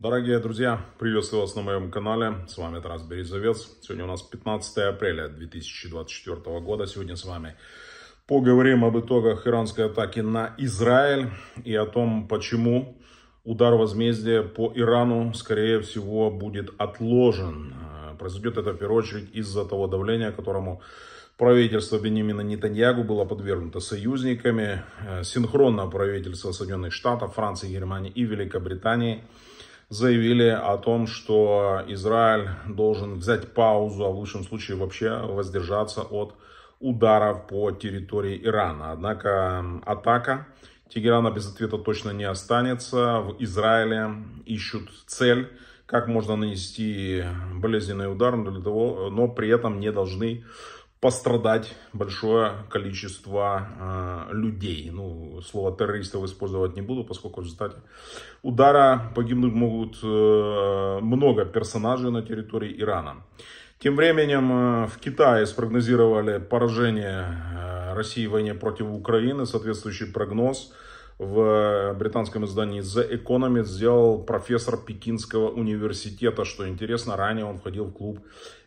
Дорогие друзья, приветствую вас на моем канале. С вами Тарас Березовец. Сегодня у нас 15 апреля 2024 года. Сегодня с вами поговорим об итогах иранской атаки на Израиль и о том, почему удар возмездия по Ирану, скорее всего, будет отложен. Э, Произойдет это, в первую очередь, из-за того давления, которому правительство Бенемина Нетаньягу было подвергнуто союзниками. Э, синхронно правительство Соединенных Штатов, Франции, Германии и Великобритании – заявили о том, что Израиль должен взять паузу, а в лучшем случае вообще воздержаться от ударов по территории Ирана. Однако атака Тегерана без ответа точно не останется. В Израиле ищут цель, как можно нанести болезненный удар, но, для того, но при этом не должны пострадать большое количество э, людей. Ну, слово террористов использовать не буду, поскольку в результате удара погибнуть могут э, много персонажей на территории Ирана. Тем временем э, в Китае спрогнозировали поражение э, России в войне против Украины, соответствующий прогноз – в британском издании The Economist сделал профессор Пекинского университета. Что интересно, ранее он входил в клуб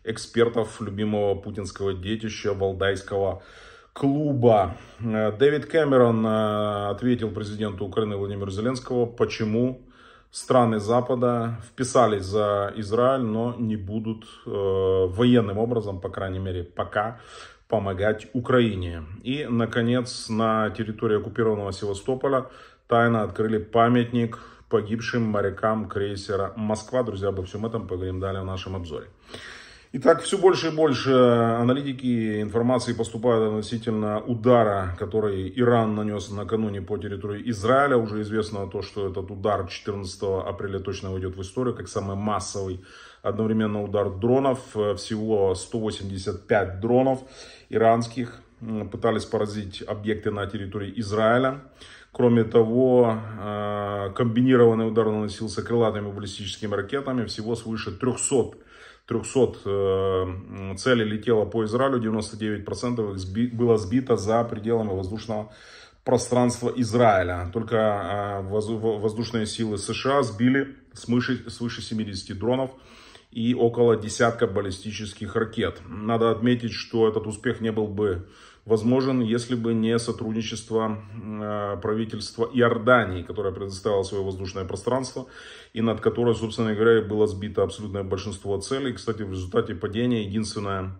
экспертов любимого путинского детища Валдайского клуба. Дэвид Кэмерон э, ответил президенту Украины Владимиру Зеленскому, почему страны Запада вписались за Израиль, но не будут э, военным образом, по крайней мере, пока помогать Украине. И, наконец, на территории оккупированного Севастополя тайно открыли памятник погибшим морякам крейсера «Москва». Друзья, обо всем этом поговорим далее в нашем обзоре. Итак, все больше и больше аналитики информации поступают относительно удара, который Иран нанес накануне по территории Израиля. Уже известно то, что этот удар 14 апреля точно войдет в историю как самый массовый одновременно удар дронов. Всего 185 дронов иранских пытались поразить объекты на территории Израиля. Кроме того, э, комбинированный удар наносился крылатыми баллистическими ракетами. Всего свыше 300 300 э, целей летело по Израилю, 99% их было сбито за пределами воздушного пространства Израиля. Только э, воздушные силы США сбили свыше, свыше 70 дронов и около десятка баллистических ракет. Надо отметить, что этот успех не был бы возможен, если бы не сотрудничество правительства Иордании, которое предоставило свое воздушное пространство и над которой, собственно говоря, было сбито абсолютное большинство целей. Кстати, в результате падения единственная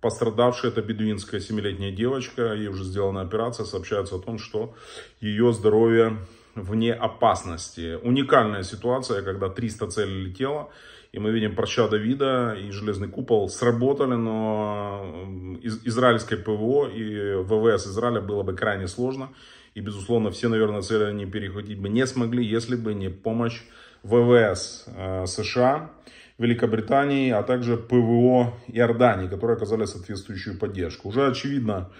пострадавшая это бедуинская семилетняя девочка, ей уже сделана операция, сообщается о том, что ее здоровье вне опасности. Уникальная ситуация, когда 300 целей летело, и мы видим проща Давида и Железный Купол сработали, но из израильское ПВО и ВВС Израиля было бы крайне сложно. И, безусловно, все, наверное, цели они переходить бы не смогли, если бы не помощь ВВС э, США, Великобритании, а также ПВО Иордании, которые оказали соответствующую поддержку. Уже очевидно,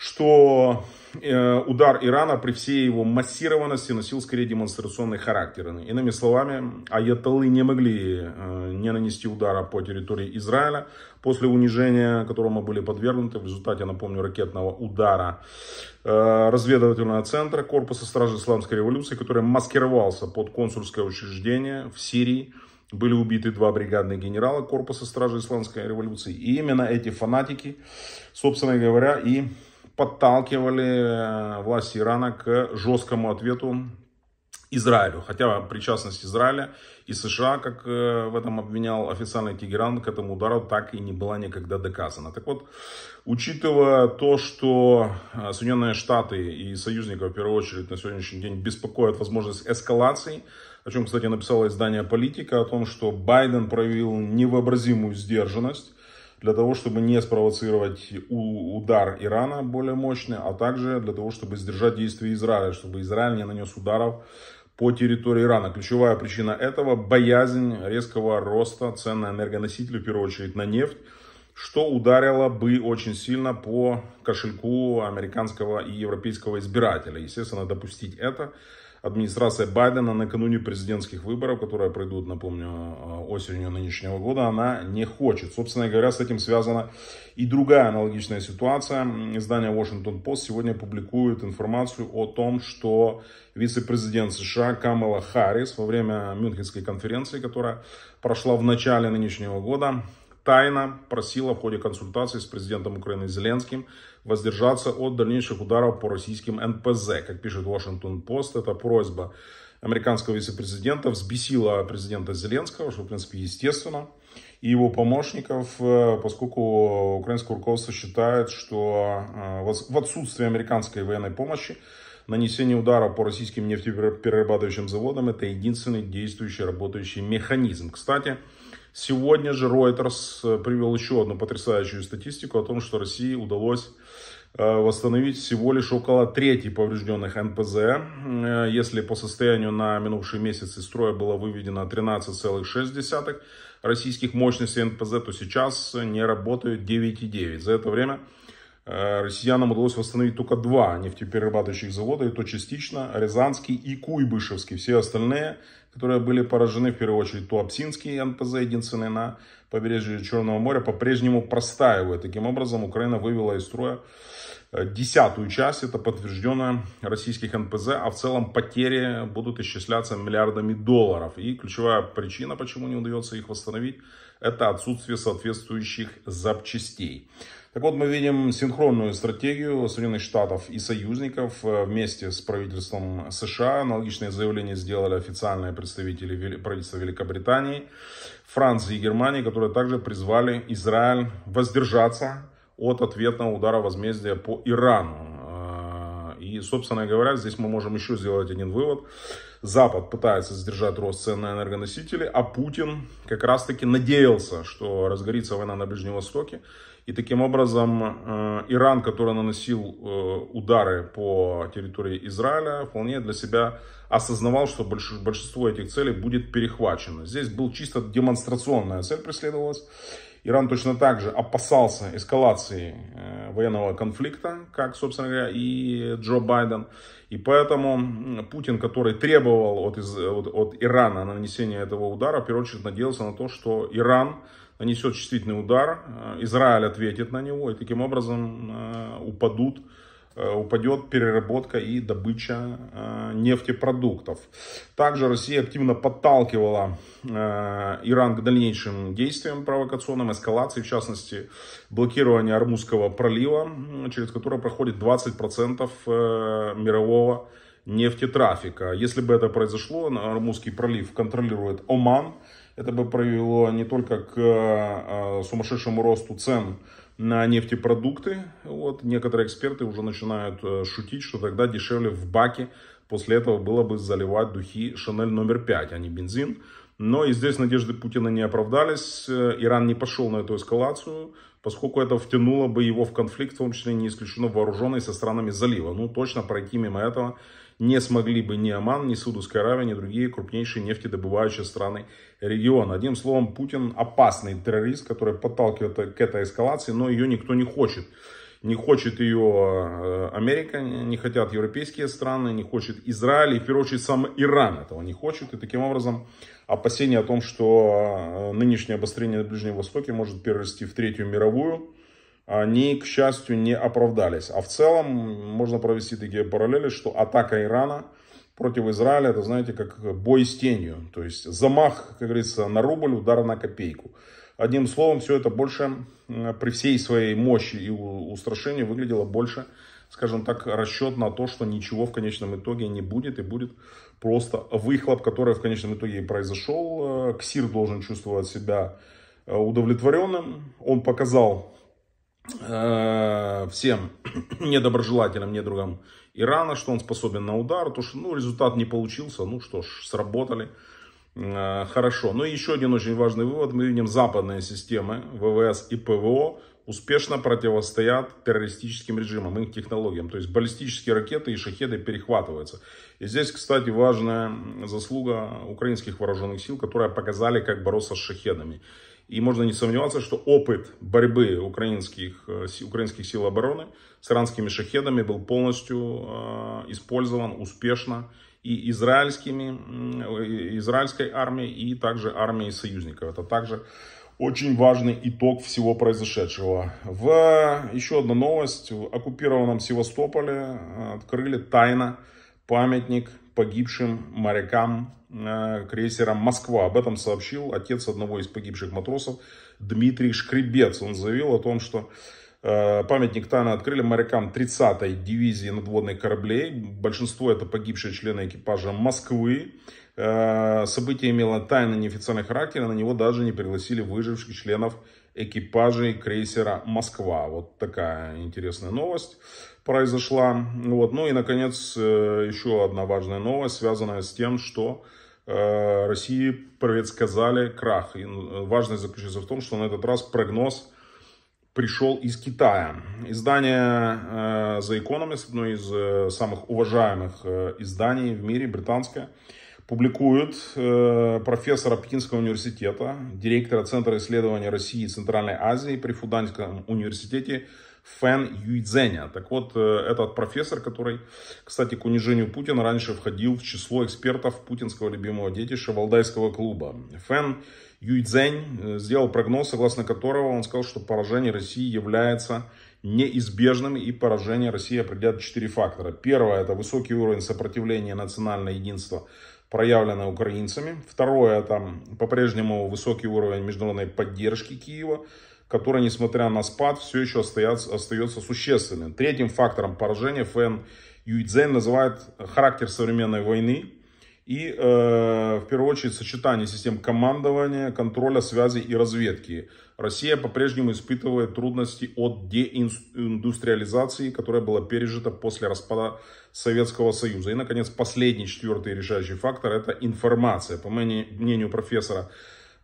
что э, удар Ирана при всей его массированности носил скорее демонстрационный характер. Иными словами, аятолы не могли э, не нанести удара по территории Израиля после унижения, которому были подвергнуты в результате, напомню, ракетного удара э, разведывательного центра корпуса стражи исламской революции, который маскировался под консульское учреждение в Сирии. Были убиты два бригадных генерала корпуса стражи исламской революции. И именно эти фанатики, собственно говоря, и подталкивали э, власти Ирана к жесткому ответу Израилю. Хотя причастность Израиля и США, как э, в этом обвинял официальный Тегеран, к этому удару так и не была никогда доказана. Так вот, учитывая то, что э, Соединенные Штаты и союзников в первую очередь на сегодняшний день беспокоят возможность эскалации, о чем, кстати, написало издание «Политика», о том, что Байден проявил невообразимую сдержанность, для того, чтобы не спровоцировать удар Ирана более мощный, а также для того, чтобы сдержать действия Израиля, чтобы Израиль не нанес ударов по территории Ирана. Ключевая причина этого – боязнь резкого роста цен на энергоносители, в первую очередь на нефть, что ударило бы очень сильно по кошельку американского и европейского избирателя. Естественно, допустить это администрация Байдена накануне президентских выборов, которые пройдут, напомню, э, осенью нынешнего года, она не хочет. Собственно говоря, с этим связана и другая аналогичная ситуация. Издание Washington Post сегодня публикует информацию о том, что вице-президент США Камала Харрис во время Мюнхенской конференции, которая прошла в начале нынешнего года, тайно просила в ходе консультации с президентом Украины Зеленским воздержаться от дальнейших ударов по российским НПЗ. Как пишет Washington Post, эта просьба американского вице-президента взбесила президента Зеленского, что, в принципе, естественно, и его помощников, э, поскольку украинское руководство считает, что э, в отсутствии американской военной помощи нанесение удара по российским нефтеперерабатывающим заводам – это единственный действующий работающий механизм. Кстати, Сегодня же Reuters э, привел еще одну потрясающую статистику о том, что России удалось э, восстановить всего лишь около трети поврежденных НПЗ. Э, если по состоянию на минувший месяц из строя было выведено 13,6 российских мощностей НПЗ, то сейчас не работают 9,9. За это время Э, россиянам удалось восстановить только два нефтеперерабатывающих завода, и то частично, Рязанский и Куйбышевский. Все остальные, которые были поражены, в первую очередь, Туапсинский НПЗ, единственный на побережье Черного моря, по-прежнему простаивает. Таким образом, Украина вывела из строя э, десятую часть, это подтверждено российских НПЗ, а в целом потери будут исчисляться миллиардами долларов. И ключевая причина, почему не удается их восстановить, это отсутствие соответствующих запчастей. Так вот, мы видим синхронную стратегию Соединенных Штатов и союзников э, вместе с правительством США. Аналогичные заявления сделали официальные представители правительства Великобритании, Франции и Германии, которые также призвали Израиль воздержаться от ответного удара возмездия по Ирану. И, собственно говоря, здесь мы можем еще сделать один вывод. Запад пытается сдержать рост цен на энергоносители, а Путин как раз-таки надеялся, что разгорится война на Ближнем Востоке. И таким образом э, Иран, который наносил э, удары по территории Израиля, вполне для себя осознавал, что большинство этих целей будет перехвачено. Здесь был чисто демонстрационная цель преследовалась. Иран точно так же опасался эскалации э, военного конфликта, как, собственно говоря, и Джо Байден. И поэтому Путин, который требовал от, из, от, от Ирана нанесения этого удара, в первую очередь надеялся на то, что Иран нанесет чувствительный удар, э, Израиль ответит на него, и таким образом э, упадут Э, упадет переработка и добыча э, нефтепродуктов. Также Россия активно подталкивала э, Иран к дальнейшим действиям провокационным, эскалации, в частности, блокирование Армузского пролива, через который проходит 20% мирового нефтетрафика. Если бы это произошло, Армузский пролив контролирует Оман. Это бы привело не только к э, э, сумасшедшему росту цен на нефтепродукты. Вот. Некоторые эксперты уже начинают э, шутить, что тогда дешевле в баке после этого было бы заливать духи Шанель номер 5, а не бензин. Но и здесь надежды Путина не оправдались. Иран не пошел на эту эскалацию, поскольку это втянуло бы его в конфликт, в том числе не исключено вооруженный со странами залива. Ну, точно пройти мимо этого не смогли бы ни Оман, ни Саудовская Аравия, ни другие крупнейшие нефтедобывающие страны региона. Одним словом, Путин опасный террорист, который подталкивает к этой эскалации, но ее никто не хочет. Не хочет ее э, Америка, не хотят европейские страны, не хочет Израиль, и в первую очередь сам Иран этого не хочет. И таким образом опасения о том, что э, нынешнее обострение на Ближнем Востоке может перерасти в Третью мировую, они, к счастью, не оправдались. А в целом можно провести такие параллели, что атака Ирана против Израиля, это, знаете, как бой с тенью. То есть замах, как говорится, на рубль, удар на копейку. Одним словом, все это больше при всей своей мощи и устрашении выглядело больше, скажем так, расчет на то, что ничего в конечном итоге не будет и будет просто выхлоп, который в конечном итоге и произошел. Э, Ксир должен чувствовать себя э, удовлетворенным. Он показал Э, всем недоброжелателям, недругам Ирана, что он способен на удар, то что ну, результат не получился, ну что ж, сработали. Э, хорошо. Ну и еще один очень важный вывод. Мы видим западные системы ВВС и ПВО успешно противостоят террористическим режимам, их технологиям. То есть баллистические ракеты и шахеды перехватываются. И здесь, кстати, важная заслуга украинских вооруженных сил, которые показали, как бороться с шахедами. И можно не сомневаться, что опыт борьбы украинских, э, украинских сил обороны с иранскими шахедами был полностью э, использован успешно и израильскими, израильской армией, и также армией союзников. Это также очень важный итог всего произошедшего. В еще одна новость. В оккупированном Севастополе э, открыли тайно памятник погибшим морякам э, крейсера «Москва». Об этом сообщил отец одного из погибших матросов Дмитрий Шкребец. Он заявил о том, что э, памятник тайно открыли морякам 30-й дивизии надводных кораблей. Большинство это погибшие члены экипажа Москвы. Э, событие имело тайный неофициальный характер, на него даже не пригласили выживших членов экипажей крейсера «Москва». Вот такая интересная новость произошла. Вот. Ну и, наконец, э, еще одна важная новость, связанная с тем, что э, России предсказали крах. И ну, э, важность заключается в том, что на этот раз прогноз пришел из Китая. Издание The Economist, одно из самых уважаемых изданий в мире, британское, публикует э, профессора Пекинского университета, директора Центра исследований России и Центральной Азии при Фуданском университете Фэн Юйцзеня. Так вот, э, этот профессор, который, кстати, к унижению Путина раньше входил в число экспертов путинского любимого детища Валдайского клуба. Фэн Юйцзень э, сделал прогноз, согласно которого он сказал, что поражение России является неизбежными, и поражение России определят четыре фактора. Первое – это высокий уровень сопротивления национального единства, проявленное украинцами. Второе – это по-прежнему высокий уровень международной поддержки Киева, который, несмотря на спад, все еще остается, остается существенным. Третьим фактором поражения ФН Юйцзен называет характер современной войны, и э, в первую очередь сочетание систем командования, контроля, связи и разведки. Россия по-прежнему испытывает трудности от деиндустриализации, которая была пережита после распада Советского Союза. И, наконец, последний, четвертый решающий фактор – это информация. По мнению профессора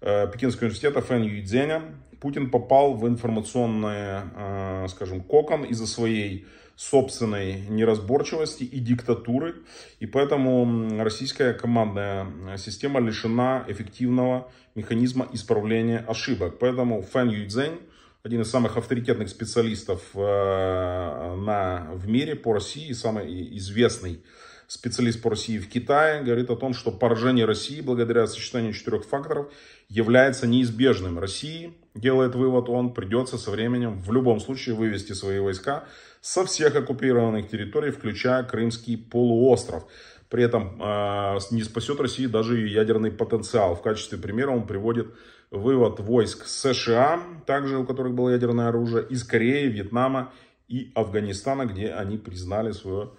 э, Пекинского университета Фэн Юйдзеня, Путин попал в информационный, э, скажем, кокон из-за своей собственной неразборчивости и диктатуры. И поэтому российская командная э, система лишена эффективного механизма исправления ошибок. Поэтому Фэн Юйцзэнь, один из самых авторитетных специалистов э, на, в мире по России, самый известный специалист по России в Китае, говорит о том, что поражение России благодаря сочетанию четырех факторов является неизбежным. России, делает вывод он, придется со временем в любом случае вывести свои войска со всех оккупированных территорий, включая Крымский полуостров. При этом э, не спасет России даже ее ядерный потенциал. В качестве примера он приводит вывод войск США, также у которых было ядерное оружие, из Кореи, Вьетнама и Афганистана, где они признали свое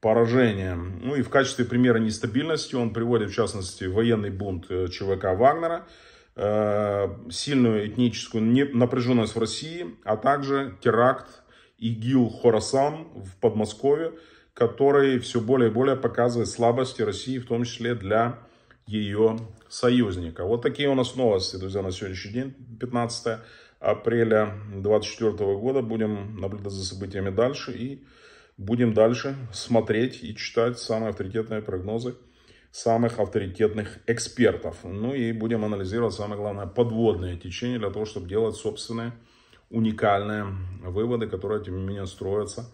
поражение. Ну и в качестве примера нестабильности он приводит, в частности, военный бунт э, ЧВК Вагнера, э, сильную этническую напряженность в России, а также теракт ИГИЛ Хорасан в Подмосковье, который все более и более показывает слабости России, в том числе для ее союзника. Вот такие у нас новости, друзья, на сегодняшний день, 15 апреля 2024 года. Будем наблюдать за событиями дальше и будем дальше смотреть и читать самые авторитетные прогнозы самых авторитетных экспертов. Ну и будем анализировать, самое главное, подводные течения для того, чтобы делать собственные уникальные выводы, которые, тем не менее, строятся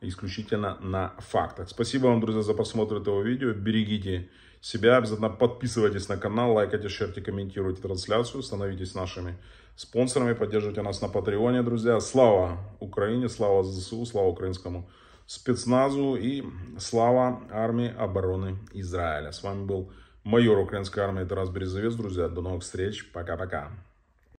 исключительно на фактах. Спасибо вам, друзья, за просмотр этого видео. Берегите себя, обязательно подписывайтесь на канал, лайкайте, шерьте, комментируйте трансляцию, становитесь нашими спонсорами, поддерживайте нас на Патреоне, друзья. Слава Украине, слава ЗСУ, слава украинскому спецназу и слава армии обороны Израиля. С вами был майор украинской армии Тарас Березовец, друзья. До новых встреч. Пока-пока.